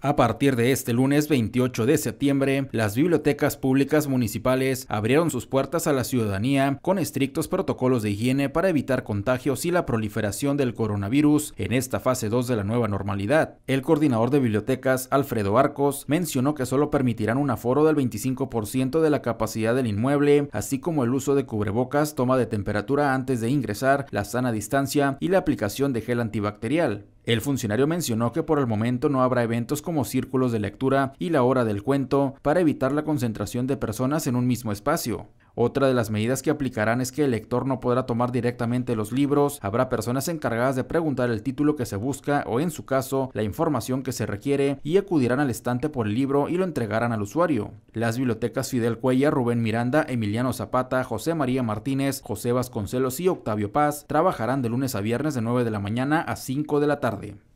A partir de este lunes 28 de septiembre, las bibliotecas públicas municipales abrieron sus puertas a la ciudadanía con estrictos protocolos de higiene para evitar contagios y la proliferación del coronavirus en esta fase 2 de la nueva normalidad. El coordinador de bibliotecas, Alfredo Arcos, mencionó que solo permitirán un aforo del 25% de la capacidad del inmueble, así como el uso de cubrebocas, toma de temperatura antes de ingresar, la sana distancia y la aplicación de gel antibacterial. El funcionario mencionó que por el momento no habrá eventos como círculos de lectura y la hora del cuento para evitar la concentración de personas en un mismo espacio. Otra de las medidas que aplicarán es que el lector no podrá tomar directamente los libros, habrá personas encargadas de preguntar el título que se busca o en su caso la información que se requiere y acudirán al estante por el libro y lo entregarán al usuario. Las bibliotecas Fidel Cuella, Rubén Miranda, Emiliano Zapata, José María Martínez, José Vasconcelos y Octavio Paz trabajarán de lunes a viernes de 9 de la mañana a 5 de la tarde.